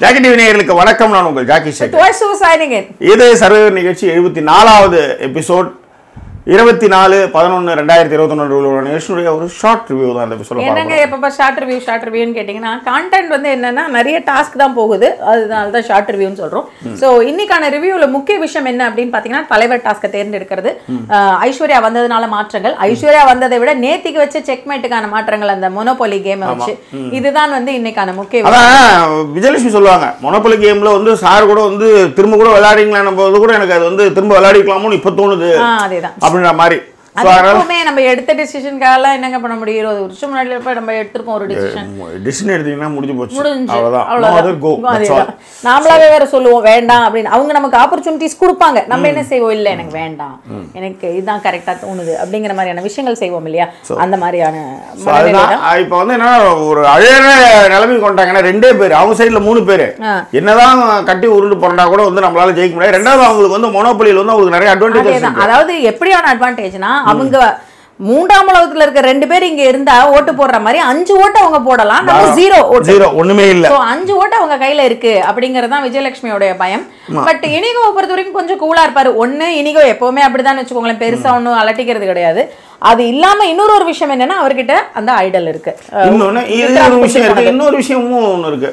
Jackie TV வணக்கம் நான் உங்கள் ஜாக்கி இது சர்வேவர் நிகழ்ச்சி எழுபத்தி நாலாவது எபிசோட் இருபத்தி நாலு பதினொன்று ரெண்டாயிரத்தி இருபத்தொன்னு யஷ்னுடைய ஒரு ஷார்ட் ரிவ்யூ தான் இந்த சொல்ல என்னங்க எப்பப்போ ஷார்ட் ரிவ்யூ ஷார்ட் ரிவ்யூன்னு கேட்டிங்கன்னா கான்டென்ட் வந்து என்னென்னா நிறைய டாஸ்க் தான் போகுது அதனால தான் ஷார்ட் ரிவ்யூன்னு சொல்கிறோம் ஸோ இன்னைக்கான ரிவ்யூவில் முக்கிய விஷயம் என்ன அப்படின்னு பார்த்தீங்கன்னா தலைவர் டாஸ்க்கை தேர்ந்தெடுக்கிறது ஐஸ்வர்யா வந்ததுனால மாற்றங்கள் ஐஸ்வர்யா வந்ததை விட நேத்திக்கு வச்ச செக்மேட்டுக்கான மாற்றங்கள் அந்த மொனோபொலி கேம் வச்சு இதுதான் வந்து இன்னைக்கான முக்கிய விஜயலட்சுமி சொல்லுவாங்க மொனோபொலி கேமில் வந்து சார் கூட வந்து திரும்ப கூட விளையாடிங்களான போது கூட எனக்கு அது வந்து திரும்ப விளையாடிக்கலாமோன்னு இப்போ தோணுது அதேதான் அப்படின்ற மாதிரி அதுவுமே நம்ம எடுத்த டிசிஷனுக்காக என்னங்க பண்ண முடியும் இருபது வருஷம் முன்னாடி போய் நம்ம எடுத்திருக்கோம் ஒரு டிசிஷன் டிசிஷன் எடுத்தீங்கன்னா முடிஞ்சு போச்சு நாமளாவே வேற சொல்லுவோம் வேண்டாம் அப்படின்னு அவங்க நமக்கு ஆப்பர்ச்சுனிட்டிஸ் கொடுப்பாங்க நம்ம என்ன செய்வோம் இல்லை எனக்கு வேண்டாம் எனக்கு இதுதான் கரெக்டாக தோணுது அப்படிங்கிற மாதிரியான விஷயங்கள் செய்வோம் இல்லையா அந்த மாதிரியான இப்போ வந்து என்ன ஒரு அழகிற நிலைமை கொண்டாங்கன்னா ரெண்டே பேர் அவங்க சைடில் மூணு பேர் என்னதான் கட்டி உருண்டு போறா கூட வந்து நம்மளால ஜெயிக்க முடியாது ரெண்டாவது அவங்களுக்கு வந்து மொனோபலியில் வந்து அவங்களுக்கு நிறைய அட்வான்டேஜ் அதாவது எப்படியான அட்வான்டேஜ்னா அவங்க மூன்றாம் உலகத்துல இருக்க ரெண்டு பேர் இங்க இருந்தா ஓட்டு போடுற மாதிரி அஞ்சு ஓட்டு அவங்க போடலாம் நம்ம ஜீரோ ஜீரோ ஒண்ணுமே இல்ல அஞ்சு ஓட்டு அவங்க கையில இருக்கு அப்படிங்கறதான் விஜயலட்சுமியோட பயம் பட் இனிகோ பொறுத்த வரைக்கும் கொஞ்சம் கூலா இருப்பாரு ஒண்ணு இனிகோ எப்பவுமே அப்படிதான் வச்சுக்கோங்களேன் பெருசா ஒண்ணு அலட்டிக்கிறது கிடையாது அது இல்லாம இன்னொரு ஒரு விஷயம் என்னன்னா அவர்கிட்ட அந்த ஐடல் இருக்கு இன்னொரு விஷயம் இருக்கு இன்னொரு விஷயமும் ஒண்ணு இருக்கு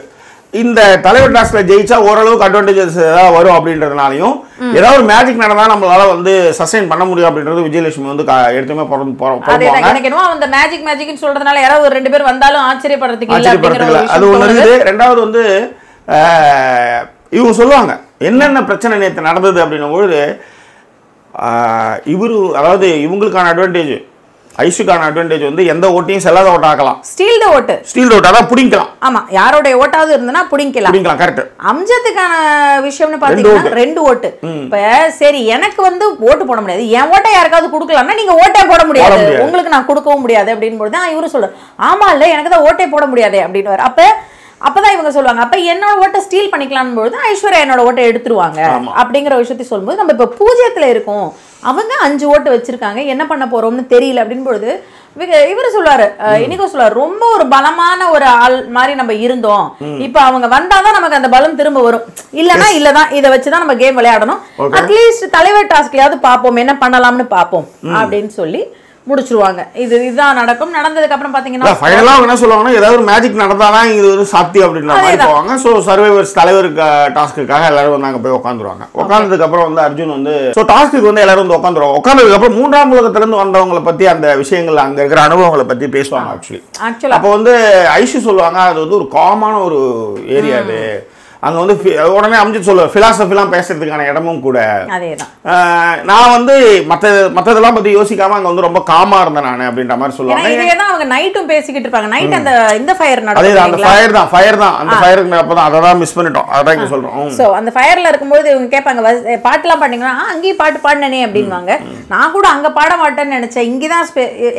இந்த தலைவர் டாஸ்கில் ஜெயிச்சா ஓரளவுக்கு அட்வான்டேஜஸ் ஏதாவது வரும் அப்படின்றதுனாலையும் ஏதாவது ஒரு மேஜிக் நடந்தால் நம்மளால வந்து சஸ்டைன் பண்ண முடியும் அப்படின்றது விஜயலட்சுமி வந்து எடுத்துமே எனக்கு அந்த மேஜிக் மேஜிக்னு சொல்றதுனால யாராவது ஒரு ரெண்டு பேர் வந்தாலும் ஆச்சரியப்படுறதுக்கு ஆச்சரியப்படுறதுக்கு அது ஒன்று இருக்குது ரெண்டாவது வந்து இவங்க சொல்லுவாங்க என்னென்ன பிரச்சனை நேற்று நடந்தது அப்படின்னும் பொழுது இவரு அதாவது இவங்களுக்கான அட்வான்டேஜ் ஐஷுக்கான அட்வான்டேஜ் வந்து எந்த ஓட்டையும் செல்லாத ஓட்ட ஆக்கலாம் ஸ்டீல் த ஓட்டு ஸ்டீல் த ஓட்டா தான் புடிங்கலாம் ஆமா யாரோட ஓட்டாவது இருந்தனா புடிங்கலாம் புடிங்கலாம் கரெக்ட் அம்ஜத்துக்கான விஷயம்னு பாத்தீங்கன்னா ரெண்டு ஓட்டு இப்ப சரி எனக்கு வந்து ஓட்டு போட முடியாது என் ஓட்டை யாருக்காவது கொடுக்கலாம்னா நீங்க ஓட்டை போட முடியாது உங்களுக்கு நான் கொடுக்கவும் முடியாது போது தான் இவரு சொல்றாரு ஆமா இல்ல எனக்கு தான் ஓட்டே போட முடியாது அப்படின்னு அப்ப அப்பதான் இவங்க சொல்லுவாங்க அப்ப என்னோட ஓட்டை ஸ்டீல் பண்ணிக்கலாம்னு பொழுது ஐஸ்வர்யா என்னோட ஓட்டை எடுத்துருவாங்க அப்படிங்கிற விஷயத்தை சொல்லும்போது நம்ம இப்ப பூஜ்ஜியத்துல இருக்கோம் அவங்க அஞ்சு ஓட்டு வச்சிருக்காங்க என்ன பண்ண போறோம்னு தெரியல அப்படின்னு பொழுது இவர் சொல்லுவாரு இன்னைக்கும் சொல்லுவாரு ரொம்ப ஒரு பலமான ஒரு ஆள் மாதிரி நம்ம இருந்தோம் இப்ப அவங்க வந்தாதான் நமக்கு அந்த பலம் திரும்ப வரும் இல்லனா இல்லதான் இதை வச்சுதான் நம்ம கேம் விளையாடணும் அட்லீஸ்ட் தலைவர் டாஸ்க்லயாவது பார்ப்போம் என்ன பண்ணலாம்னு பார்ப்போம் அப்படின்னு சொல்லி முடிச்சிருவாங்க இது இதுதான் நடக்கும் நடந்ததுக்கு அப்புறம் பாத்தீங்கன்னா ஃபைனலா என்ன சொல்லுவாங்கன்னா ஏதாவது ஒரு மேஜிக் நடந்தாதான் இது ஒரு சாத்தி அப்படின்ற மாதிரி போவாங்க ஸோ சர்வைவர்ஸ் தலைவர் டாஸ்க்குக்காக எல்லாரும் வந்து அங்கே போய் உட்காந்துருவாங்க உட்காந்ததுக்கு அப்புறம் வந்து அர்ஜுன் வந்து ஸோ டாஸ்க்கு வந்து எல்லாரும் வந்து உட்காந்துருவாங்க உட்காந்ததுக்கு அப்புறம் மூன்றாம் உலகத்திலிருந்து வந்தவங்களை பத்தி அந்த விஷயங்கள் அங்க இருக்கிற அனுபவங்களை பத்தி பேசுவாங்க ஆக்சுவலி ஆக்சுவலா அப்போ வந்து ஐஷு சொல்லுவாங்க அது வந்து ஒரு காமான ஒரு ஏரியா அது அங்க வந்து உடனே அமைச்சு சொல்லுவேன் ஃபிலாசபிலாம் பேசுறதுக்கான இடமும் கூட நான் வந்து மற்ற மற்றதெல்லாம் பத்தி யோசிக்காம அங்க வந்து ரொம்ப காமா இருந்தேன் நான் அப்படின்ற மாதிரி சொல்லுவாங்க அவங்க நைட்டும் பேசிக்கிட்டு இருப்பாங்க நைட் அந்த இந்த ஃபயர் நடக்குது அந்த ஃபயர் தான் ஃபயர் தான் அந்த ஃபயருக்கு அப்போ தான் அதை தான் மிஸ் பண்ணிட்டோம் அதான் சொல்றோம் சொல்கிறோம் ஸோ அந்த ஃபயரில் இருக்கும்போது இவங்க கேட்பாங்க பாட்டுலாம் பாட்டீங்களா அங்கேயும் பாட்டு பாடினே அப்படின்வாங்க நான் கூட அங்க பாட மாட்டேன்னு நினைச்சேன் இங்கதான்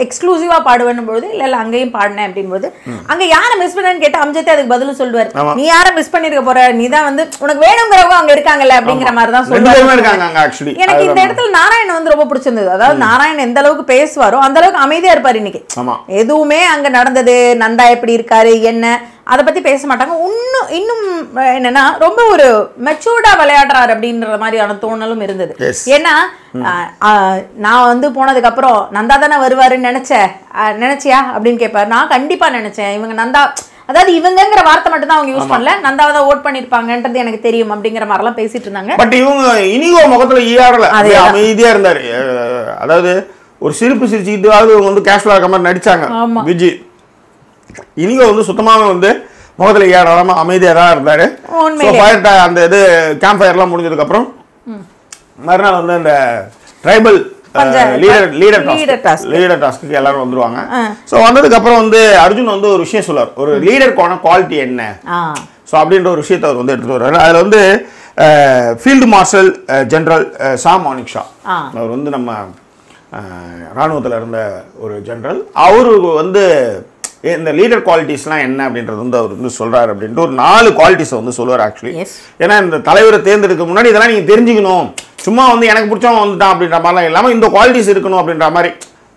எக்ஸ்க்ளூசிவா பாடுவேன் போது இல்லை இல்ல அங்கேயும் பாடினேன் அப்படின்போது அங்கே யாரை மிஸ் பண்ணேன்னு கேட்டு அம்ஜத்தே அதுக்கு பதிலும் சொல்லுவார் நீ யாரை மிஸ் பண்ணியிருக்க போற நீ தான் வந்து உனக்கு வேணுங்கிறவங்க அங்க இருக்காங்கல்ல அப்படிங்கிற மாதிரி தான் சொல்லுவாங்க எனக்கு இந்த இடத்துல நாராயண் வந்து ரொம்ப பிடிச்சிருந்தது அதாவது நாராயண் எந்த அளவுக்கு பேசுவாரோ அந்த அளவுக்கு அமைதியா இருப்பாரு இன்னைக்கு எதுவுமே அங்க நடந்தது நந்தா எப்படி இருக்காரு என்ன அதை பத்தி பேச மாட்டாங்க இன்னும் இன்னும் என்னன்னா ரொம்ப ஒரு மெச்சூர்டா விளையாடுறாரு அப்படின்ற மாதிரியான தோணலும் இருந்தது ஏன்னா நான் வந்து போனதுக்கு அப்புறம் நந்தா தானே வருவாருன்னு நினச்ச நினைச்சியா அப்படின்னு கேட்பாரு நான் கண்டிப்பா நினைச்சேன் இவங்க நந்தா அதாவது இவங்கங்கிற வார்த்தை மட்டும் தான் அவங்க யூஸ் பண்ணல நந்தாவதா ஓட் பண்ணிருப்பாங்கன்றது எனக்கு தெரியும் அப்படிங்கிற மாதிரிலாம் பேசிட்டு இருந்தாங்க பட் இவங்க இனியோ முகத்துல ஈயாடல e அமைதியா இருந்தாரு அதாவது ஒரு சிரிப்பு சிரிச்சுக்கிட்டு அவங்க வந்து கேஷுவலா இருக்க மாதிரி நடிச்சாங்க விஜி இனியோ வந்து சுத்தமாவே வந்து முகத்தில் ஈயாடலாம e அமைதியாக தான் இருந்தார் அந்த இது கேம்ப் முடிஞ்சதுக்கு முடிஞ்சதுக்கப்புறம் மறுநாள் வந்து அந்த tribal leader leader task leader டாஸ்க்கு எல்லாரும் வந்துருவாங்க ஸோ வந்ததுக்கப்புறம் வந்து அர்ஜுன் வந்து ஒரு விஷயம் சொல்லார் ஒரு லீடருக்கான குவாலிட்டி என்ன ஸோ அப்படின்ற ஒரு விஷயத்தை அவர் வந்து எடுத்துகிட்டு வர்றாரு அதில் வந்து ஃபீல்டு மார்ஷல் ஜென்ரல் சா மானிக்ஷா அவர் வந்து நம்ம இராணுவத்தில் இருந்த ஒரு ஜென்ரல் அவரு வந்து இந்த லீடர் குவாலிட்டிஸ்லாம் என்ன அப்படின்றது வந்து அவர் வந்து சொல்கிறார் அப்படின்ட்டு ஒரு நாலு குவாலிட்டிஸை வந்து சொல்லுவார் ஆக்சுவலி ஏன்னா இந்த தலைவரை தேர்ந்தெடுக்க முன்னாடி இதெல்லாம் நீங்கள் தெரிஞ்சுக்கணும் சும்மா வந்து எனக்கு பிடிச்சவன் வந்துட்டான் அப்படின்ற மாதிரிலாம் இல்லாமல் இந்த குவாலிட்டிஸ் இருக்கணும் அப்படின்ற மாதிரி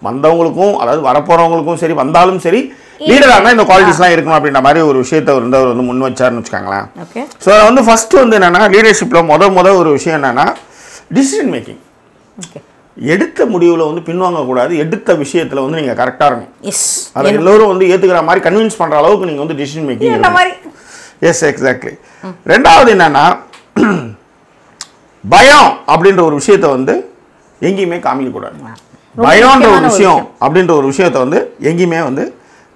வந்தவங்களுக்கும் அதாவது வரப்போகிறவங்களுக்கும் சரி வந்தாலும் சரி லீடரான இந்த குவாலிட்டிஸ்லாம் இருக்கணும் அப்படின்ற மாதிரி ஒரு விஷயத்தை வந்து அவர் வந்து முன் வச்சார்னு வச்சுக்காங்களேன் ஸோ வந்து ஃபஸ்ட்டு வந்து என்னென்னா லீடர்ஷிப்பில் முத முத ஒரு விஷயம் என்னென்னா டிசிஷன் மேக்கிங் எடுத்த முடிவில் வந்து பின்வாங்கக்கூடாது எடுத்த விஷயத்தில் வந்து நீங்கள் கரெக்டாக இருக்கும் எஸ் அதை எல்லோரும் வந்து ஏற்றுக்கிற மாதிரி கன்வின்ஸ் பண்ணுற அளவுக்கு நீங்கள் வந்து டிசிஷன் மேக்கிங் எஸ் எக்ஸாக்ட்லி ரெண்டாவது என்னென்னா பயம் அப்படின்ற ஒரு விஷயத்தை வந்து எங்கேயுமே காமிக்கக்கூடாது பயம்ன்ற ஒரு விஷயம் அப்படின்ற ஒரு விஷயத்தை வந்து எங்கேயுமே வந்து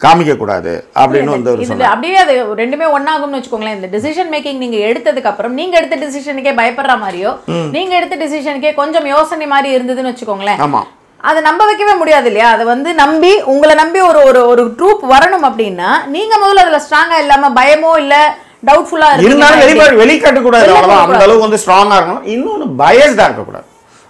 காமிக்கக்கூடாது அப்படின்னு வந்து ஒரு அப்படியே அது ரெண்டுமே ஒன்றாகும்னு வச்சுக்கோங்களேன் இந்த டிசிஷன் மேக்கிங் நீங்கள் எடுத்ததுக்கு அப்புறம் நீங்கள் எடுத்த டிசிஷனுக்கே பயப்படுற மாதிரியோ நீங்கள் எடுத்த டிசிஷனுக்கே கொஞ்சம் யோசனை மாதிரி இருந்ததுன்னு வச்சுக்கோங்களேன் ஆமாம் அதை நம்ப வைக்கவே முடியாது இல்லையா அதை வந்து நம்பி உங்களை நம்பி ஒரு ஒரு ஒரு ட்ரூப் வரணும் அப்படின்னா நீங்க முதல்ல அதுல ஸ்ட்ராங்கா இல்லாம பயமோ இல்லை டவுட்ஃபுல்லா இருந்தாலும் வெளிப்பாடு வெளிக்காட்டக்கூடாது அவ்வளோதான் அந்த அளவுக்கு வந்து ஸ்ட்ராங்கா இருக்கணும் இன்னொன்று தான் இருக்கக்கூடாது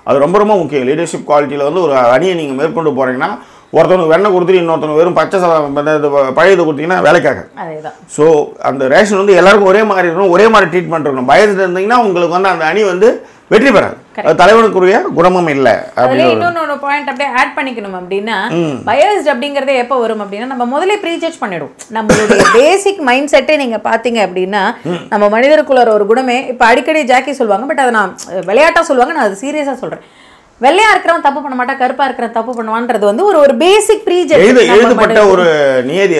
அது ரொம்ப ரொம்ப முக்கியம் லீடர்ஷிப் குவாலிட்டியில் வந்து ஒரு அணியை நீங்கள் மேற்கொண்டு போகிறீங்கன்னா ஒருத்தவனுக்கு வெண்ணெய் கொடுத்துட்டு இன்னொருத்தவங்க வெறும் பச்சை பழையது கொடுத்தீங்கன்னா வேலைக்காக ஸோ அந்த ரேஷன் வந்து எல்லாருக்கும் ஒரே மாதிரி இருக்கணும் ஒரே மாதிரி ட்ரீட்மெண்ட் இருக்கணும் பயந்துட்டு இருந்தீங்கன்னா உங்களுக்கு வந்து அந்த அணி வந்து வெற்றி பெறாது தலைவனுக்குரிய குணமும் இல்ல அதுல இன்னொன்னு பாயிண்ட் அப்படியே ஆட் பண்ணிக்கணும் அப்படின்னா பயாஸ்ட் அப்படிங்கறதே எப்ப வரும் அப்படின்னா நம்ம முதல்ல ப்ரீஜட்ஜ் பண்ணிடும் நம்மளுடைய பேசிக் மைண்ட் செட்டே நீங்க பாத்தீங்க அப்படின்னா நம்ம மனிதருக்குள்ள ஒரு குணமே இப்ப அடிக்கடி ஜாக்கி சொல்லுவாங்க பட் அதை நான் விளையாட்டா சொல்லுவாங்க நான் அது சீரியஸா சொல்றேன் வெள்ளையா இருக்கிறவன் தப்பு பண்ண மாட்டா கருப்பா இருக்கிற தப்பு பண்ணுவான்றது வந்து ஒரு ஒரு பேசிக் ப்ரீ எழுதப்பட்ட ஒரு நியதி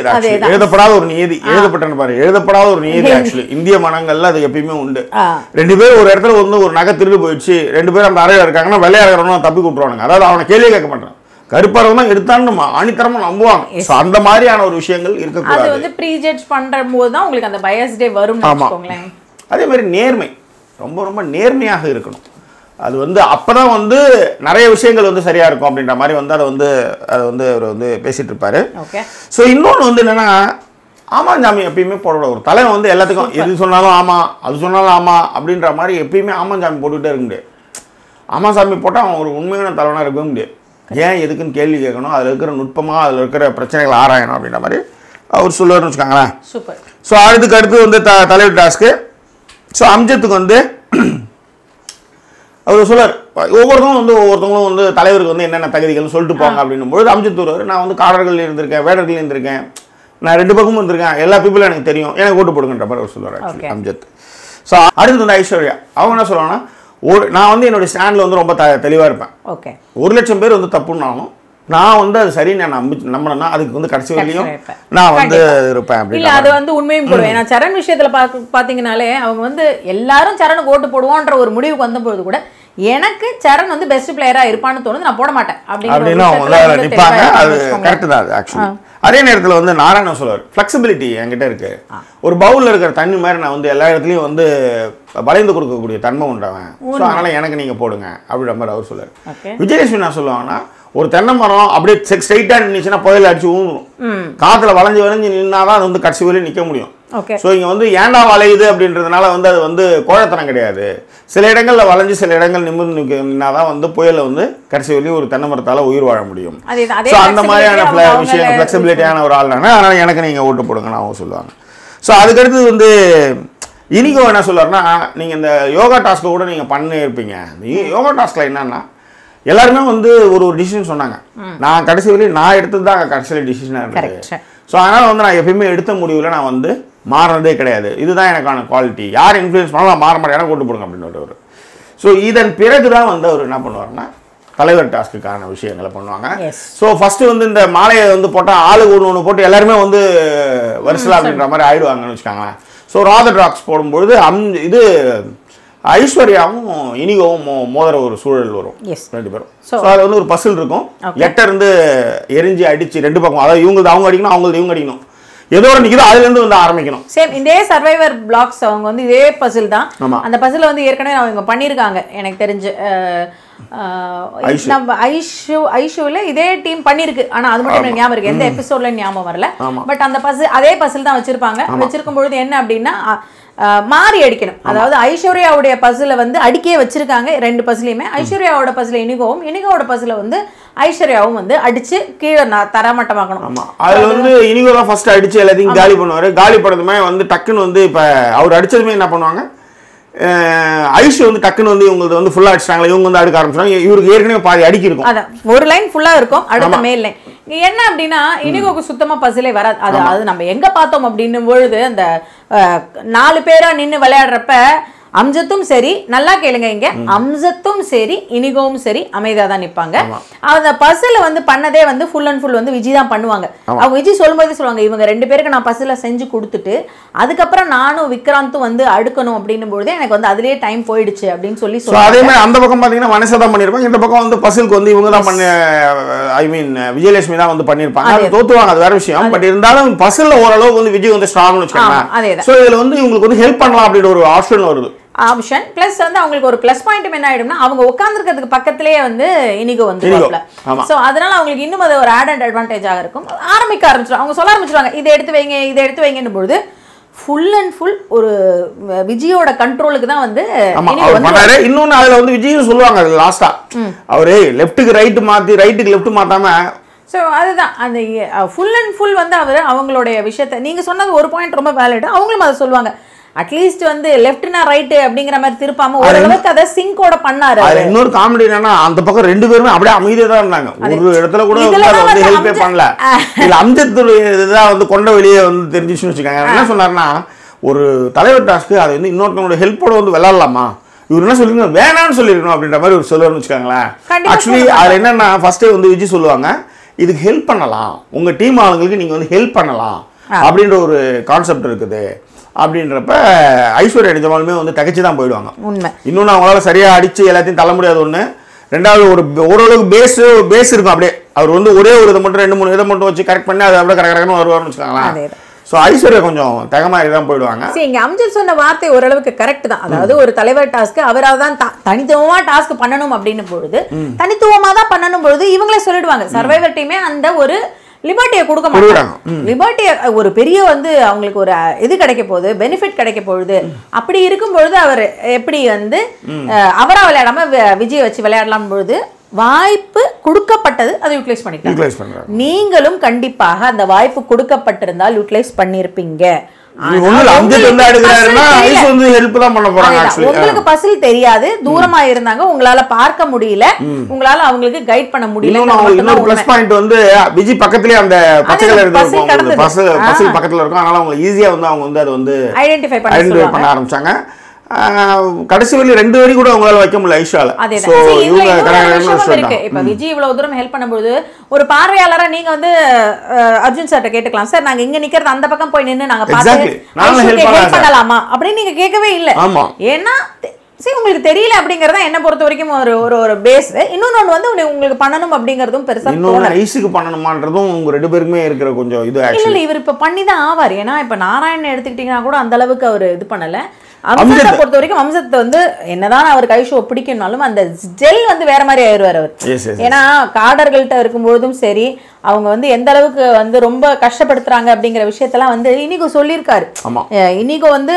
எழுதப்படாத ஒரு நியதி எழுதப்பட்ட பாரு எழுதப்படாத ஒரு நியதி ஆக்சுவலி இந்திய மனங்கள்ல அது எப்பயுமே உண்டு ரெண்டு பேரும் ஒரு இடத்துல வந்து ஒரு நகை திருடு போயிடுச்சு ரெண்டு பேரும் அந்த அறையில இருக்காங்கன்னா வெள்ளையா இருக்கிறவனும் தப்பி கூப்பிடுவானுங்க அதாவது அவனை கேள்வி கேட்க மாட்டான் கருப்பாரவங்க தான் எடுத்தான்னு ஆணித்தரமா நம்புவாங்க ஸோ அந்த மாதிரியான ஒரு விஷயங்கள் இருக்கக்கூடாது அது வந்து ப்ரீஜட்ஜ் பண்ணுற போது தான் உங்களுக்கு அந்த பயஸ் டே வரும் ஆமாம் அதே மாதிரி நேர்மை ரொம்ப ரொம்ப நேர்மையாக இருக்கணும் அது வந்து அப்போ தான் வந்து நிறைய விஷயங்கள் வந்து சரியாக இருக்கும் அப்படின்ற மாதிரி வந்து அதை வந்து அதை வந்து அவர் வந்து பேசிகிட்டு இருப்பார் ஸோ இன்னொன்று வந்து என்னென்னா ஆமாம் ஜாமி எப்பயுமே போடக்கூடாது ஒரு தலைவன் வந்து எல்லாத்துக்கும் எது சொன்னாலும் ஆமாம் அது சொன்னாலும் ஆமாம் அப்படின்ற மாதிரி எப்பயுமே ஆமாம் ஜாமி போட்டுக்கிட்டே இருக்க முடியாது ஆமாம் சாமி போட்டால் அவன் ஒரு உண்மையான தலைவனாக இருக்கவே முடியாது ஏன் எதுக்குன்னு கேள்வி கேட்கணும் அதில் இருக்கிற நுட்பமாக அதில் இருக்கிற பிரச்சனைகள் ஆராயணும் அப்படின்ற மாதிரி அவர் சொல்லுவார்னு வச்சுக்கோங்களேன் சூப்பர் ஸோ அதுக்கு அடுத்து வந்து த தலைவர் டாஸ்க்கு ஸோ அம்ஜத்துக்கு வந்து அவர் சொல்லார் ஒவ்வொருத்தரும் வந்து ஒவ்வொருத்தவங்களும் வந்து தலைவருக்கு வந்து என்னென்ன தகுதிகள்னு சொல்லிட்டு போங்க அப்படின்னும் பொழுது அமிச்சத்தூர் நான் வந்து காரர்கள் இருந்திருக்கேன் வேடர்கள் இருந்திருக்கேன் நான் ரெண்டு பக்கமும் இருந்திருக்கேன் எல்லா பீப்புளும் எனக்கு தெரியும் எனக்கு ஓட்டு போடுங்கன்ற மாதிரி அவர் சொல்லுவார் ஆக்சுவலி அம்ஜத் ஸோ அடுத்து வந்து ஐஸ்வர்யா அவங்க என்ன சொல்லுவாங்கன்னா ஒரு நான் வந்து என்னுடைய ஸ்டாண்டில் வந்து ரொம்ப த தெளிவாக இருப்பேன் ஓகே ஒரு லட்சம் பேர் வந்து தப்புன்னாலும் நான் வந்து அது சரி நான் நம்பி நம்பினா அதுக்கு வந்து கடைசி வரையிலும் நான் வந்து இருப்பேன் இல்லை அது வந்து உண்மையும் போடுவேன் ஏன்னா சரண் விஷயத்தில் பார்க்க பார்த்தீங்கனாலே அவங்க வந்து எல்லாரும் சரணுக்கு ஓட்டு போடுவோன்ற ஒரு முடிவுக்கு வந்தபோது கூட எனக்கு சரண் வந்து பெஸ்ட் பிளேயரா இருப்பான்னு தோணுது நான் போட மாட்டேன் அப்படின்னு அவங்க நிற்பாங்க அது கரெக்ட் தான் அது ஆக்சுவலி அதே நேரத்தில் வந்து நாராயணன் சொல்லுவார் ஃப்ளெக்சிபிலிட்டி என்கிட்ட இருக்கு ஒரு பவுலில் இருக்கிற தண்ணி மாதிரி நான் வந்து எல்லா இடத்துலையும் வந்து வளைந்து கொடுக்கக்கூடிய தன்மை உண்டவன் ஸோ அதனால எனக்கு நீங்கள் போடுங்க அப்படின்ற மாதிரி அவர் சொல்லுவார் விஜயலட்சுமி நான் சொல்லுவாங்கன்னா ஒரு தென்னை மரம் அப்படியே செக் ஸ்ட்ரைட்டாக நின்றுச்சுன்னா புயல் அடிச்சு ஊன்றும் காற்றுல வளைஞ்சு வளைஞ்சு நின்னா தான் அது வந்து கடைசி வரையும் நிற்க முடியும் ஸோ இங்கே வந்து ஏண்டா வளையுது அப்படின்றதுனால வந்து அது வந்து கோழத்தனம் கிடையாது சில இடங்களில் வளைஞ்சு சில இடங்கள் நிமிர்ந்து நிற்கணும்னா தான் வந்து புயலில் வந்து கடைசி வரையும் ஒரு தென்னை மரத்தால் உயிர் வாழ முடியும் ஸோ அந்த மாதிரியான விஷயம் ஃப்ளெக்சிபிலிட்டியான ஒரு ஆள் ஆனால் எனக்கு நீங்கள் ஓட்டு போடுங்கன்னு அவங்க சொல்லுவாங்க ஸோ அதுக்கடுத்து வந்து இனிகோ என்ன சொல்லுவார்னா நீங்கள் இந்த யோகா டாஸ்க்கு கூட நீங்கள் பண்ணிருப்பீங்க யோகா டாஸ்கில் என்னன்னா எல்லாருமே வந்து ஒரு ஒரு டிசிஷன் சொன்னாங்க நான் கடைசி வரையும் நான் எடுத்தது தான் கடைசியில் டிசிஷனாக இருந்தது ஸோ அதனால் வந்து நான் எப்பயுமே எடுத்த முடிவில் நான் வந்து மாறினதே கிடையாது இதுதான் எனக்கான குவாலிட்டி யார் இன்ஃப்ளூயன்ஸ் பண்ணாலும் மாற மாதிரி கூட்டு போடுங்க அப்படின்னு ஒரு ஸோ இதன் பிறகு தான் வந்து அவர் என்ன பண்ணுவார்னா தலைவர் டாஸ்க்குக்கான விஷயங்களை பண்ணுவாங்க ஸோ ஃபஸ்ட்டு வந்து இந்த மாலையை வந்து போட்டால் ஆளு ஒன்று ஒன்று போட்டு எல்லாருமே வந்து வரிசலாக அப்படின்ற மாதிரி ஆயிடுவாங்கன்னு வச்சுக்காங்களேன் ஸோ ராதர் டாக்ஸ் போடும்பொழுது அம் இது ஐஸ்வர்யாவும் இனிகோவும் மோதிர ஒரு சூழல் வரும் ரெண்டு பேரும் ஸோ அதில் வந்து ஒரு பசில் இருக்கும் லெட்டர் இருந்து எரிஞ்சு அடிச்சு ரெண்டு பக்கம் அதாவது இவங்க அவங்க அடிக்கணும் அவங்களுக்கு இவங்க அடிக்கணும் ஏதோ ஒரு நிக்குதோ அதுல இருந்து வந்து ஆரம்பிக்கணும் சேம் இதே சர்வைவர் பிளாக்ஸ் அவங்க வந்து இதே பசில் தான் அந்த பசில வந்து ஏற்கனவே அவங்க பண்ணியிருக்காங்க எனக்கு தெரிஞ்சு நம்ம ஐஷு ஐஷுவில் இதே டீம் பண்ணியிருக்கு ஆனால் அது மட்டும் ஞாபகம் இருக்கு எந்த எபிசோடில் ஞாபகம் வரல பட் அந்த பஸ் அதே பசில் தான் வச்சுருப்பாங்க வச்சிருக்கும் பொழுது என்ன அப்படின்னா மாறி அடிக்கணும் அதாவது ஐஸ்வர்யாவுடைய பசுல வந்து அடிக்கே வச்சிருக்காங்க ரெண்டு பசுலையுமே ஐஸ்வர்யாவோட பசுல இனிகோவும் இனிகோட பசுல வந்து ஐஸ்வர்யாவும் வந்து அடிச்சு கீழே நான் தரமட்டமாக்கணும் ஆமா அது வந்து இனிகோ தான் ஃபர்ஸ்ட் அடிச்சு எல்லாத்தையும் காலி பண்ணுவாரு காலி பண்ணதுமே வந்து டக்குன்னு வந்து இப்ப அவர் அடிச்சதுமே என்ன பண்ணுவாங்க ஐஷு வந்து டக்குன்னு வந்து இவங்களுக்கு வந்து ஃபுல்லாக அடிச்சாங்களே இவங்க வந்து அடுக்க ஆரம்பிச்சாங்க இவருக்கு ஏற்கனவே பாதி அடிக்கி இருக்கும் அதான் ஒரு லைன் ஃபுல்லாக இருக்கும் அடுத்த மேல் லைன் என்ன அப்படின்னா இனிகோக்கு சுத்தமா பசிலே வராது அதாவது நம்ம எங்க பார்த்தோம் அப்படின்னும் பொழுது அந்த நாலு பேரா நின்று விளையாடுறப்ப அம்சத்தும் சரி நல்லா கேளுங்க இங்க அம்சத்தும் சரி இனிகோவும் சரி அமைதியா தான் நிப்பாங்க அந்த பசுல வந்து பண்ணதே வந்து ஃபுல் அண்ட் ஃபுல் வந்து விஜய் தான் பண்ணுவாங்க அவங்க விஜய் சொல்லும்போதே சொல்லுவாங்க இவங்க ரெண்டு பேருக்கு நான் பசுல செஞ்சு கொடுத்துட்டு அதுக்கப்புறம் நானும் விக்ராந்தும் வந்து அடுக்கணும் அப்படின்னு பொழுது எனக்கு வந்து அதுலயே டைம் போயிடுச்சு அப்படின்னு சொல்லி சொல்லுவாங்க அதே மாதிரி அந்த பக்கம் பாத்தீங்கன்னா மனசா தான் பண்ணிருப்பாங்க இந்த பக்கம் வந்து பசுலுக்கு வந்து இவங்க தான் பண்ண ஐ மீன் விஜயலட்சுமி தான் வந்து பண்ணிருப்பாங்க அது தோத்துவாங்க அது வேற விஷயம் பட் இருந்தாலும் பசுல ஓரளவுக்கு வந்து விஜய் வந்து ஸ்ட்ராங்னு வச்சுக்கோங்க சோ இதுல வந்து இவங்களுக்கு வந்து ஹெல்ப் பண்ணலாம் அப்படின்ற ஒரு ஆப்ஷன் வருது ஆப்ஷன் ப்ளஸ் வந்து அவங்களுக்கு ஒரு ப்ளஸ் பாயிண்ட் என்ன ஆயிடும்னா அவங்க உட்காந்துருக்கிறதுக்கு பக்கத்திலேயே வந்து இனிகோ வந்து ஸோ அதனால அவங்களுக்கு இன்னும் அது ஒரு ஆட் அண்ட் அட்வான்டேஜாக இருக்கும் ஆரம்பிக்க ஆரம்பிச்சிடும் அவங்க சொல்ல ஆரம்பிச்சிருவாங்க இதை எடுத்து வைங்க இதை எடுத்து வைங்கன்னு பொழுது ஃபுல் அண்ட் ஃபுல் ஒரு விஜயோட கண்ட்ரோலுக்கு தான் வந்து இன்னொன்னு அதில் வந்து விஜயும் சொல்லுவாங்க லாஸ்டா அவரு லெஃப்ட்டுக்கு ரைட்டு மாற்றி ரைட்டுக்கு லெஃப்ட் மாத்தாம ஸோ அதுதான் அந்த ஃபுல் அண்ட் ஃபுல் வந்து அவர் அவங்களுடைய விஷயத்த நீங்கள் சொன்னது ஒரு பாயிண்ட் ரொம்ப வேலிடு அவங்களும் அதை சொல்லுவாங்க அட்லீஸ்ட் வந்து லெஃப்ட்னா ரைட் அப்படிங்கிற மாதிரி திருப்பாம ஓரளவுக்கு அதை சிங்கோட பண்ணாரு இன்னொரு காமெடி என்னன்னா அந்த பக்கம் ரெண்டு பேருமே அப்படியே அமைதியா தான் இருந்தாங்க ஒரு இடத்துல கூட வந்து ஹெல்ப்பே பண்ணல இல்ல அம்ஜத்துடைய இதுதான் வந்து கொண்ட வெளியே வந்து தெரிஞ்சிச்சுன்னு வச்சுக்காங்க என்ன சொன்னாருன்னா ஒரு தலைவர் டாஸ்க்கு அதை வந்து இன்னொருத்தனோட ஹெல்ப்போட வந்து விளாடலாமா இவர் என்ன சொல்லிருக்கணும் வேணாம்னு சொல்லிருக்கணும் அப்படின்ற மாதிரி ஒரு சொல்லுவார்னு வச்சுக்கோங்களேன் ஆக்சுவலி அதில் என்னன்னா ஃபர்ஸ்டே வந்து விஜய் சொல்லுவாங்க இதுக்கு ஹெல்ப் பண்ணலாம் உங்க டீம் ஆளுங்களுக்கு நீங்க வந்து ஹெல்ப் பண்ணலாம் அப்படின்ற ஒரு கான்செப்ட் இருக்குது அப்படின்றப்ப ஐஸ்வர்யா நிஜமாலுமே வந்து தகச்சு தான் போயிடுவாங்க உண்மை இன்னொன்று அவங்களால சரியாக அடித்து எல்லாத்தையும் தள்ள முடியாது ஒன்று ரெண்டாவது ஒரு ஓரளவுக்கு பேஸ் பேஸ் இருக்கும் அப்படியே அவர் வந்து ஒரே ஒரு இதை மட்டும் ரெண்டு மூணு இதை மட்டும் வச்சு கரெக்ட் பண்ணி அதை அப்படியே கரெக்ட் கரெக்டாக வருவார்னு வச்சுக்கோங்களேன் ஸோ ஐஸ்வர்யா கொஞ்சம் தகமாறி தான் போயிடுவாங்க சரி இங்கே அம்ஜித் சொன்ன வார்த்தை ஓரளவுக்கு கரெக்ட் தான் அதாவது ஒரு தலைவர் டாஸ்க் அவராக தான் தனித்துவமாக டாஸ்க் பண்ணணும் அப்படின்னு பொழுது தனித்துவமாக தான் பண்ணணும் பொழுது இவங்களே சொல்லிடுவாங்க சர்வைவர் டீமே அந்த ஒரு லிபர்ட்டியை கொடுக்க மாட்டாங்க லிபர்ட்டியை ஒரு பெரிய வந்து அவங்களுக்கு ஒரு இது கிடைக்க போகுது பெனிஃபிட் கிடைக்க போகுது அப்படி இருக்கும் பொழுது அவர் எப்படி வந்து அவராக விளையாடாம விஜய் வச்சு விளையாடலாம் பொழுது வாய்ப்பு கொடுக்கப்பட்டது அதை யூட்டிலைஸ் பண்ணிக்கலாம் நீங்களும் கண்டிப்பாக அந்த வாய்ப்பு கொடுக்கப்பட்டிருந்தால் யூட்டிலைஸ் பண்ணியிருப்பீங்க உங்களுக்கு பசில் தெரியாது தூரமா இருந்தாங்க உங்களால பார்க்க முடியல உங்களால அவங்களுக்கு கைட் பண்ண முடியல இன்னொரு பிளஸ் பாயிண்ட் வந்து விஜி பக்கத்துலயே அந்த பச்சை கலர் பசில் பக்கத்துல இருக்கும் அதனால அவங்க ஈஸியா வந்து அவங்க வந்து அது வந்து ஐடென்டிஃபை பண்ண ஆரம்பிச்சாங்க கடைசி வரையும் ரெண்டு வரி கூட அவங்களால வைக்க முடியல ஐஷால விஜய் இவ்வளவு தூரம் ஹெல்ப் பண்ணும்போது ஒரு பார்வையாளரா நீங்க வந்து அர்ஜுன் சார்ட்ட கேட்டுக்கலாம் சார் நாங்க இங்க நிக்கிறது அந்த பக்கம் போய் நின்னு நாங்க பார்த்து பண்ணலாமா அப்படின்னு நீங்க கேட்கவே இல்ல ஆமா ஏன்னா சரி உங்களுக்கு தெரியல அப்படிங்கறத என்ன பொறுத்த வரைக்கும் ஒரு ஒரு ஒரு பேஸ் இன்னொன்னு வந்து உங்களுக்கு பண்ணணும் அப்படிங்கறதும் பெருசா இன்னொன்னு ஐஸுக்கு பண்ணணுமான்றதும் உங்க ரெண்டு பேருக்குமே இருக்கிற கொஞ்சம் இது இல்ல இவர் இப்ப பண்ணி தான் ஆவார் ஏன்னா இப்ப நாராயணன் எடுத்துக்கிட்டீங்கன்னா கூட அந்த அளவுக்கு அவர் இது பண்ணல அம்சத்தை பொறுத்த வரைக்கும் அம்சத்தை வந்து என்னதான் அவர் கை ஷோ பிடிக்கணும்னாலும் அந்த ஜெல் வந்து வேற மாதிரி ஆயிடுவார் அவர் ஏன்னா காடர்கள்ட்ட இருக்கும்போதும் சரி அவங்க வந்து எந்த அளவுக்கு வந்து ரொம்ப கஷ்டப்படுத்துறாங்க அப்படிங்கிற விஷயத்தெல்லாம் வந்து இனிகோ சொல்லியிருக்காரு இனிகோ வந்து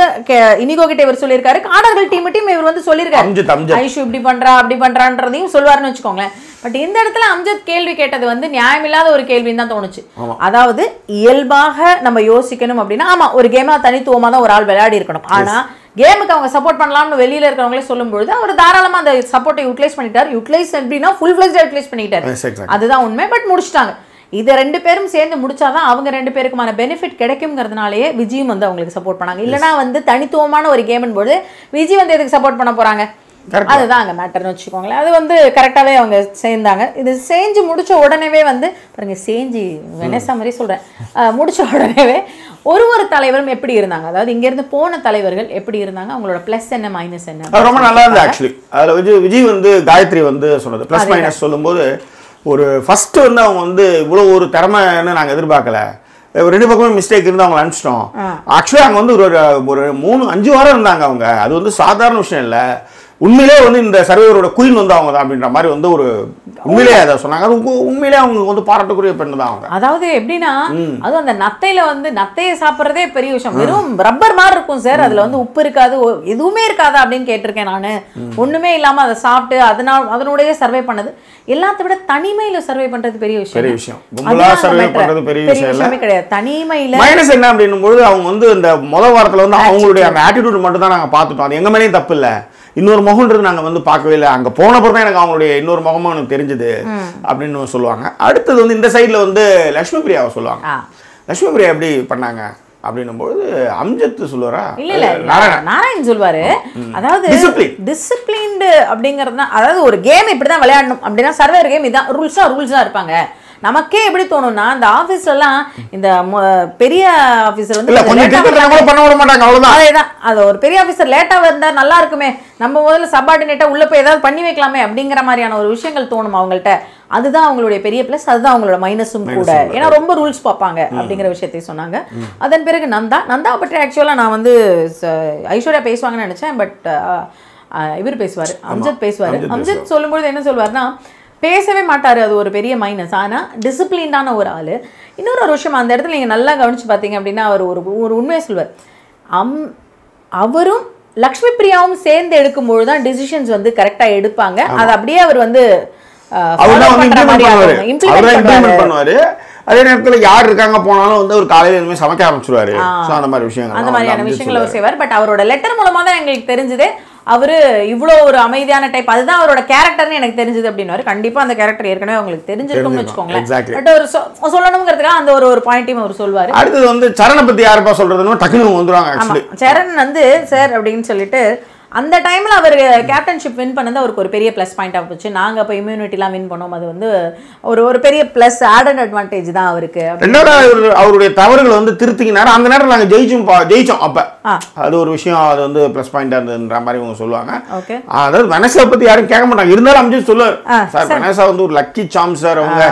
இனிகோ கிட்ட இவர் சொல்லியிருக்காரு காடர்கள் டீம் இவர் வந்து சொல்லியிருக்காரு ஐஷு இப்படி பண்றா அப்படி பண்றான்றதையும் சொல்லுவாருன்னு வச்சுக்கோங்களேன் பட் இந்த இடத்துல அம்ஜத் கேள்வி கேட்டது வந்து நியாயமில்லாத ஒரு கேள்வின்னு தான் தோணுச்சு அதாவது இயல்பாக நம்ம யோசிக்கணும் அப்படின்னா ஆமா ஒரு கேமா தனித்துவமா தான் ஒரு ஆள் விளையாடி இருக்கணும் ஆனா கேமுக்கு அவங்க சப்போர்ட் பண்ணலாம்னு வெளியில இருக்கிறவங்களே சொல்லும்பொழுது அவர் தாராளமாக அந்த சப்போர்ட்டை யூட்டிலைஸ் பண்ணிட்டார் யூட்டிலைஸ் எப்படின்னா ஃபுல் ஃபிளெக்ஸாக யூட்டிலைஸ் பண்ணிட்டார் அதுதான் உண்மை பட் முடிச்சிட்டாங்க இதை ரெண்டு பேரும் சேர்ந்து முடிச்சாதான் அவங்க ரெண்டு பேருக்குமான பெனிஃபிட் கிடைக்குங்கிறதுனாலேயே விஜயும் வந்து அவங்களுக்கு சப்போர்ட் பண்ணாங்க இல்லைனா வந்து தனித்துவமான ஒரு கேம்னு போது விஜய் வந்து எதுக்கு சப்போர்ட் பண்ண போறாங்க அதுதான் அங்கே மேட்டர்னு வச்சுக்கோங்களேன் அது வந்து கரெக்டாகவே அவங்க சேர்ந்தாங்க இது செஞ்சு முடிச்ச உடனேவே வந்து பாருங்க செஞ்சு வெனச மாதிரி சொல்றேன் முடிச்ச உடனேவே ஒரு ஒரு தலைவரும் எப்படி இருந்தாங்க அதாவது இங்க இருந்து போன தலைவர்கள் எப்படி இருந்தாங்க அவங்களோட ப்ளஸ் என்ன மைனஸ் என்ன ரொம்ப நல்லா இருந்தது ஆக்சுவலி அதில் விஜய் வந்து காயத்ரி வந்து சொன்னது பிளஸ் மைனஸ் சொல்லும்போது ஒரு ஃபஸ்ட்டு வந்து அவங்க வந்து இவ்வளோ ஒரு திறமைன்னு நாங்கள் எதிர்பார்க்கல ரெண்டு பக்கமே மிஸ்டேக் இருந்து அவங்களை அனுப்பிச்சிட்டோம் ஆக்சுவலாக அங்கே வந்து ஒரு ஒரு மூணு அஞ்சு வாரம் இருந்தாங்க அவங்க அது வந்து சாதாரண விஷயம் இல்லை உண்மையிலே வந்து இந்த சர்வேவரோட குயின் வந்து அவங்க தான் அப்படின்ற மாதிரி வந்து ஒரு உண்மையிலே அதை சொன்னாங்க உண்மையிலே அவங்க வந்து பாராட்டக்கூடிய பெண்ணு தான் அவங்க அதாவது எப்படின்னா அதுவும் அந்த நத்தையில வந்து நத்தையை சாப்பிட்றதே பெரிய விஷயம் வெறும் ரப்பர் மாதிரி இருக்கும் சார் அதுல வந்து உப்பு இருக்காது எதுவுமே இருக்காதா அப்படின்னு கேட்டிருக்கேன் நான் ஒண்ணுமே இல்லாம அதை சாப்பிட்டு அதனால் அதனுடைய சர்வே பண்ணது எல்லாத்த விட தனிமையில சர்வே பண்றது பெரிய விஷயம் பெரிய விஷயம் சர்வே பண்றது பெரிய விஷயம் கிடையாது தனிமையில மைனஸ் என்ன அப்படின்னும் பொழுது அவங்க வந்து இந்த முத வாரத்துல வந்து அவங்களுடைய அந்த ஆட்டிடியூட் மட்டும் தான் நாங்க பார்த்துட்டோம் அது எங்க மேலேயும் தப்பு இல்லை இன்னொரு முகம்ன்றது நாங்கள் வந்து பார்க்கவே இல்லை அங்கே போன பிறந்தான் எனக்கு அவங்களுடைய இன்னொரு முகமும் எனக்கு தெரிஞ்சது அப்படின்னு சொல்லுவாங்க அடுத்தது வந்து இந்த சைடில் வந்து லக்ஷ்மி பிரியாவை சொல்லுவாங்க லக்ஷ்மி பிரியா எப்படி பண்ணாங்க அப்படின்னும் பொழுது அம்ஜத் சொல்லுவாரா இல்ல இல்ல நாராயணன் சொல்லுவாரு அதாவது டிசிப்ளின்டு அப்படிங்கிறது அதாவது ஒரு கேம் இப்படி தான் விளையாடணும் அப்படின்னா சர்வர் கேம் இதான் ரூல்ஸா ரூல்ஸா இருப்பாங்க நமக்கே எப்படி தோணும்னா இந்த ஆஃபீஸ்லலாம் இந்த பெரிய ஆஃபீஸர் வந்து அது ஒரு பெரிய ஆஃபீஸர் லேட்டாக வந்தால் நல்லா இருக்குமே நம்ம முதல்ல சப்பார்டினேட்டாக உள்ளே போய் ஏதாவது பண்ணி வைக்கலாமே அப்படிங்கிற மாதிரியான ஒரு விஷயங்கள் தோணும் அவங்கள்ட்ட அதுதான் அவங்களுடைய பெரிய ப்ளஸ் அதுதான் அவங்களோட மைனஸும் கூட ஏன்னா ரொம்ப ரூல்ஸ் பார்ப்பாங்க அப்படிங்கிற விஷயத்தையும் சொன்னாங்க அதன் பிறகு நந்தா நந்தா பற்றி ஆக்சுவலாக நான் வந்து ஐஸ்வர்யா பேசுவாங்கன்னு நினச்சேன் பட் இவர் பேசுவார் அம்ஜத் பேசுவார் அம்ஜத் சொல்லும்பொழுது என்ன சொல்வார்னா பேசவே மாட்டார் அது ஒரு பெரிய மைனஸ் ஆனால் டிசிப்ளின்டான ஒரு ஆள் இன்னொரு ஒரு விஷயம் அந்த இடத்துல நீங்கள் நல்லா கவனித்து பார்த்தீங்க அப்படின்னா அவர் ஒரு ஒரு உண்மையை சொல்வார் அம் அவரும் லக்ஷ்மி பிரியாவும் சேர்ந்து எடுக்கும்போது தான் டிசிஷன்ஸ் வந்து கரெக்டாக எடுப்பாங்க அது அப்படியே அவர் வந்து அதே நேரத்தில் யார் இருக்காங்க போனாலும் வந்து ஒரு காலையில் எதுவுமே சமைக்க ஆரம்பிச்சிருவாரு அந்த மாதிரி விஷயங்கள் அந்த மாதிரியான விஷயங்கள் அவர் செய்வார் பட் அவரோட லெட்டர் மூலமாக தான் எங்களுக்கு தெரிஞ்சது அவர் இவ்வளோ ஒரு அமைதியான டைப் அதுதான் அவரோட கேரக்டர்னு எனக்கு தெரிஞ்சது அப்படின்னு கண்டிப்பாக அந்த கேரக்டர் ஏற்கனவே உங்களுக்கு தெரிஞ்சிருக்கும்னு வச்சுக்கோங்களேன் பட் ஒரு சொல்லணுங்கிறதுக்காக அந்த ஒரு ஒரு பாயிண்ட்டையும் அவர் சொல்வார் அடுத்தது வந்து சரணை பற்றி யாருப்பா சொல்கிறதுன்னு டக்குன்னு வந்துடுவாங்க சரண் வந்து சார் அப்படின்னு சொல்லிட்டு அந்த டைமில் அவர் கேப்டன்ஷிப் வின் பண்ணது அவருக்கு ஒரு பெரிய ப்ளஸ் பாயிண்ட்டாக போச்சு நாங்கள் இப்போ இம்யூனிட்டிலாம் வின் பண்ணோம் அது வந்து ஒரு ஒரு பெரிய ப்ளஸ் அண்ட் அட்வான்டேஜ் தான் அவருக்கு ரெண்டாவது அவருடைய தவறுகளை வந்து திருத்திக்கினாரு அந்த நேரம் நாங்கள் ஜெயிச்சோம் ஜெயிச்சோம் அப்போ அது ஒரு விஷயம் அது வந்து ப்ளஸ் பாயிண்ட் இருந்ததுன்ற மாதிரி அவங்க சொல்லுவாங்க அதாவது வெனசா பற்றி யாரும் கேட்க மாட்டாங்க இருந்தாலும் அமைச்சு சொல்லுவார் சார் வெனசா வந்து ஒரு லக்கி சாம் சார் அவங்க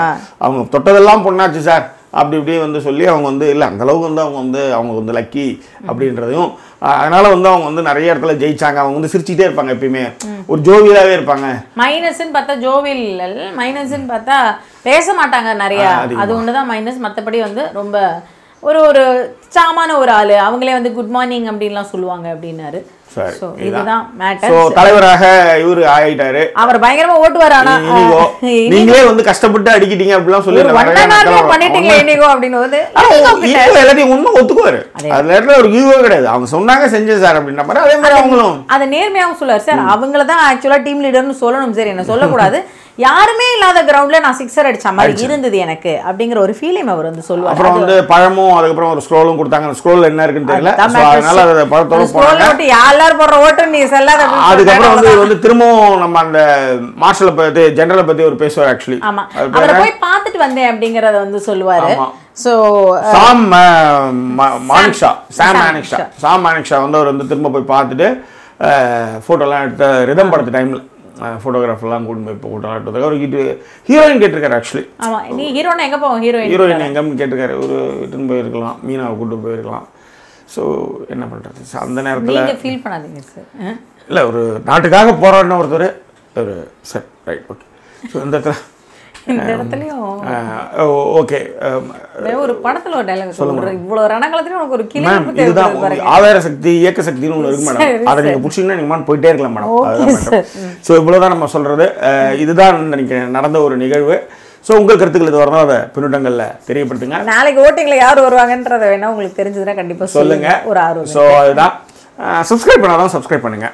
அவங்க தொட்டதெல்லாம் பொண்ணாச்சு சார் அப்படி இப்படி வந்து சொல்லி அவங்க வந்து இல்லை அந்தளவுக்கு வந்து அவங்க வந்து அவங்க வந்து லக்கி அப்படின்றதையும் அதனால் வந்து அவங்க வந்து நிறைய இடத்துல ஜெயிச்சாங்க அவங்க வந்து சிரிச்சுட்டே இருப்பாங்க எப்பயுமே ஒரு ஜோவியலாகவே இருப்பாங்க மைனஸ்ன்னு பார்த்தா ஜோவியல் மைனஸ்ன்னு பார்த்தா பேச மாட்டாங்க நிறையா அது ஒன்று தான் மைனஸ் மற்றபடி வந்து ரொம்ப ஒரு ஒரு சாமான ஒரு ஆள் அவங்களே வந்து குட் மார்னிங் அப்படின்லாம் சொல்லுவாங்க அப்படின்னாரு தலைவராக இவரு ஆயிட்டாரு அவர் பயங்கரமா ஆனா நீங்களே வந்து கஷ்டப்பட்டு அடிக்கிட்டீங்க சொல்லி பண்ணிட்டீங்க உண்மை ஒத்துக்குவாரு அது ஒரு கிடையாது சொன்னாங்க அவங்களும் அதை சொல்லாரு ஆக்சுவலா டீம் லீடர்னு சொல்லணும் சரி என்ன சொல்லக்கூடாது யாருமே இல்லாத கிரவுண்ட்ல நான் சிக்ஸர் அடிச்ச மாதிரி இருந்தது எனக்கு அப்படிங்கிற ஒரு ஃபீலிங் அவர் வந்து சொல்லுவார் அப்புறம் வந்து பழமும் அதுக்கப்புறம் ஒரு ஸ்க்ரோலும் கொடுத்தாங்க ஸ்க்ரோல் என்ன இருக்குன்னு தெரியல அதனால பழத்தோட ஸ்க்ரோல் எல்லாரும் போடுற நீ செல்லாத அதுக்கப்புறம் வந்து வந்து திரும்பவும் நம்ம அந்த மார்ஷலை பத்தி ஜெனரல் பத்தி ஒரு பேசுவார் ஆக்சுவலி ஆமா அவரை போய் பார்த்துட்டு வந்தேன் அப்படிங்கறத வந்து சொல்லுவாரு ஸோ சாம் மானிக்ஷா சாம் மானிக்ஷா சாம் மானிக்ஷா வந்து அவர் வந்து திரும்ப போய் பார்த்துட்டு ஃபோட்டோலாம் எடுத்த ரிதம் படத்து டைமில் ஃபோட்டோகிராஃபர்லாம் கூட்டு போய் கூட்டாட்டுறதுக்கு அவர் இது ஹீரோயின் கேட்டிருக்காரு ஆக்சுவலி ஆமாம் நீ ஹீரோயின் எங்கே போவோம் ஹீரோயின் ஹீரோயின் எங்கேன்னு கேட்டிருக்காரு ஒரு இட்டுன்னு போயிருக்கலாம் மீனாவை கூட்டு போயிருக்கலாம் ஸோ என்ன பண்ணுறது அந்த நேரத்தில் ஃபீல் பண்ணாதீங்க சார் இல்லை ஒரு நாட்டுக்காக போராடின ஒருத்தர் ஒரு சார் ரைட் ஓகே ஸோ இந்த இடத்துல இந்த இடத்துலயும் ஓகே ஒரு படத்துல ஒரு டைலாக் சொல்லுங்க இவ்வளவு ரணங்களத்துலயும் உனக்கு ஒரு கிளி இதுதான் ஆதார சக்தி இயக்க சக்தின்னு ஒன்று இருக்கு மேடம் அத நீங்க பிடிச்சிங்கன்னா நீங்க போயிட்டே இருக்கலாம் மேடம் சோ இவ்வளவுதான் நம்ம சொல்றது இதுதான் நினைக்கிறேன் நடந்த ஒரு நிகழ்வு ஸோ உங்கள் கருத்துக்கள் இது வரணும் அதை பின்னூட்டங்களில் தெரியப்படுத்துங்க நாளைக்கு ஓட்டிங்கில் யார் வருவாங்கன்றதை வேணா உங்களுக்கு தெரிஞ்சதுன்னா கண்டிப்பாக சொல்லுங்க ஒரு ஆர்வம் ஸோ அதுதான் சப்ஸ்கிரைப் பண்ணாலும் சப்ஸ்கிரைப் பண்ணுங்க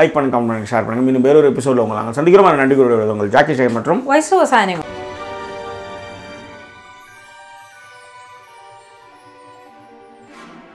லைக் பண்ணுங்க கமெண்ட் பண்ணுங்க ஷேர் பண்ணுங்க மீண்டும் வேறொரு எபிசோட உங்களை நாங்கள் சந்திக்கிறோம் நன்றி உங்கள் ஜாக்கி ஷேர் மற்றும் வயசு